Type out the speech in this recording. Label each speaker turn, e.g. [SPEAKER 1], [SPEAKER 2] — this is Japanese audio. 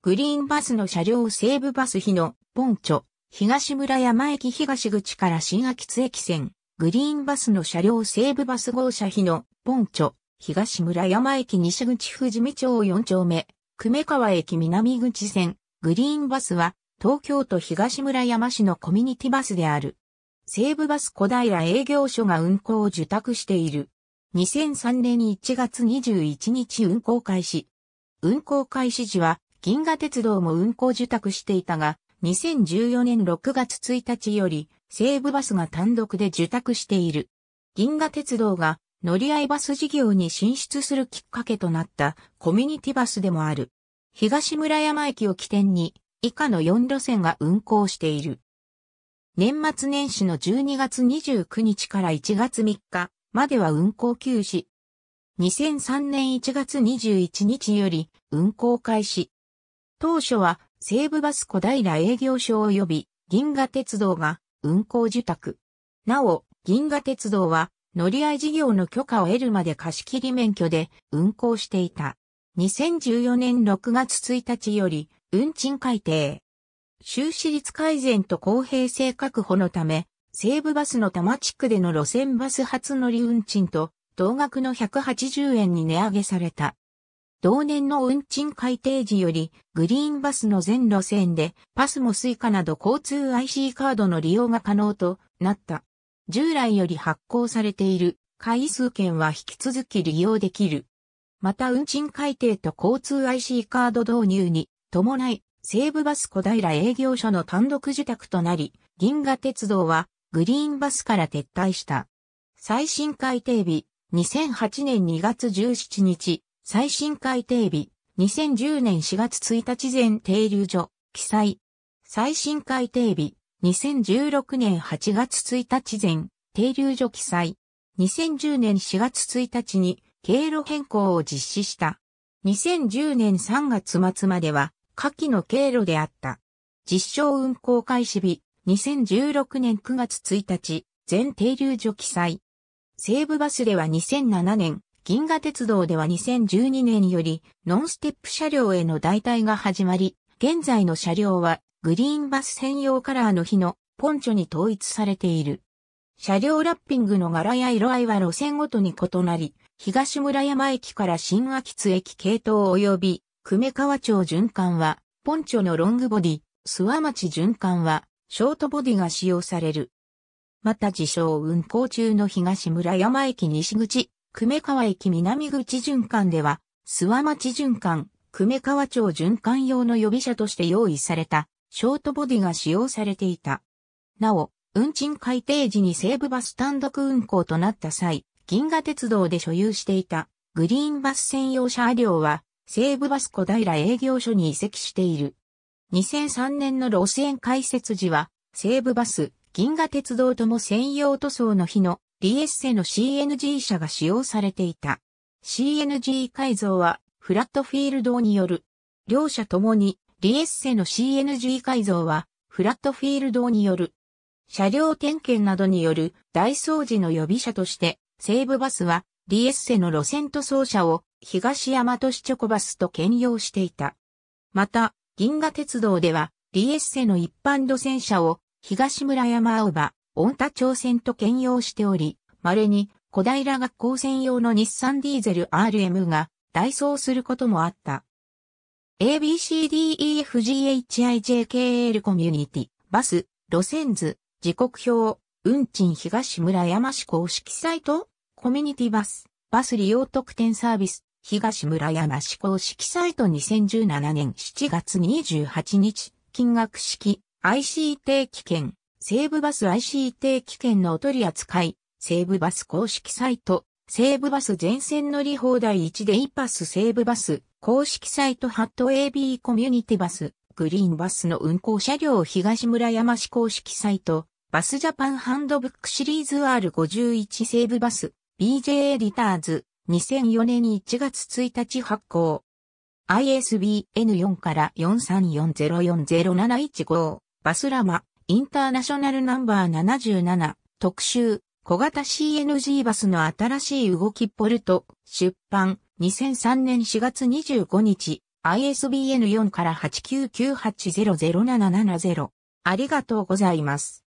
[SPEAKER 1] グリーンバスの車両西部バス日野、ポンチョ、東村山駅東口から新秋津駅線、グリーンバスの車両西部バス号車日野、ポンチョ、東村山駅西口富士見町4丁目、久米川駅南口線、グリーンバスは、東京都東村山市のコミュニティバスである。西部バス小平営業所が運行を受託している。2003年1月21日運行開始。運行開始時は銀河鉄道も運行受託していたが、2014年6月1日より、西武バスが単独で受託している。銀河鉄道が乗り合いバス事業に進出するきっかけとなったコミュニティバスでもある。東村山駅を起点に以下の4路線が運行している。年末年始の12月29日から1月3日までは運行休止。2003年1月21日より運行開始。当初は西武バス小平営業所及び銀河鉄道が運行受託。なお、銀河鉄道は乗り合い事業の許可を得るまで貸し切り免許で運行していた。2014年6月1日より運賃改定。収支率改善と公平性確保のため、西武バスの多摩地区での路線バス初乗り運賃と同額の180円に値上げされた。同年の運賃改定時より、グリーンバスの全路線で、パスもスイカなど交通 IC カードの利用が可能となった。従来より発行されている回数券は引き続き利用できる。また運賃改定と交通 IC カード導入に伴い、西武バス小平営業所の単独受託となり、銀河鉄道はグリーンバスから撤退した。最新改定日、2008年2月17日、最新改定日、2010年4月1日前停留所、記載。最新改定日、2016年8月1日前、停留所記載。2010年4月1日に経路変更を実施した。2010年3月末までは、下記の経路であった。実証運行開始日、2016年9月1日、全停留所記載。西武バスでは2007年銀河鉄道では2012年よりノンステップ車両への代替が始まり、現在の車両はグリーンバス専用カラーの日のポンチョに統一されている。車両ラッピングの柄や色合いは路線ごとに異なり、東村山駅から新秋津駅系統及び、久米川町循環は、ポンチョのロングボディ、諏訪町循環は、ショートボディが使用される。また自称運行中の東村山駅西口久米川駅南口循環では、諏訪町循環、久米川町循環用の予備車として用意された、ショートボディが使用されていた。なお、運賃改定時に西武バス単独運行となった際、銀河鉄道で所有していたグリーンバス専用車両は西武バス小平営業所に移籍している。2003年の路線開設時は西武バス、銀河鉄道とも専用塗装の日のリエッセの CNG 車が使用されていた。CNG 改造はフラットフィールドによる。両者ともにリエッセの CNG 改造はフラットフィールドによる。車両点検などによる大掃除の予備車として西武バスはリエッセの路線塗装車を東大和市チョコバスと兼用していた。また、銀河鉄道ではリエッセの一般路線車を東村山青葉、ン田朝鮮と兼用しており、稀に小平学校専用の日産ディーゼル RM が代走することもあった。ABCDEFGHIJKL コミュニティ、バス、路線図、時刻表、運賃東村山市公式サイト、コミュニティバス、バス利用特典サービス、東村山市公式サイト2017年7月28日、金額式、IC 定期券。西武バス IC 定期券のお取り扱い、西武バス公式サイト、西武バス全線乗り放題1デイパス西武バス、公式サイトハット AB コミュニティバス、グリーンバスの運行車両東村山市公式サイト、バスジャパンハンドブックシリーズ R51 西武バス、BJ エディターズ、2004年1月1日発行。ISBN4 から434040715、バスラマ、インターナショナルナンバー77特集小型 CNG バスの新しい動きポルト出版2003年4月25日 ISBN4 から899800770ありがとうございます。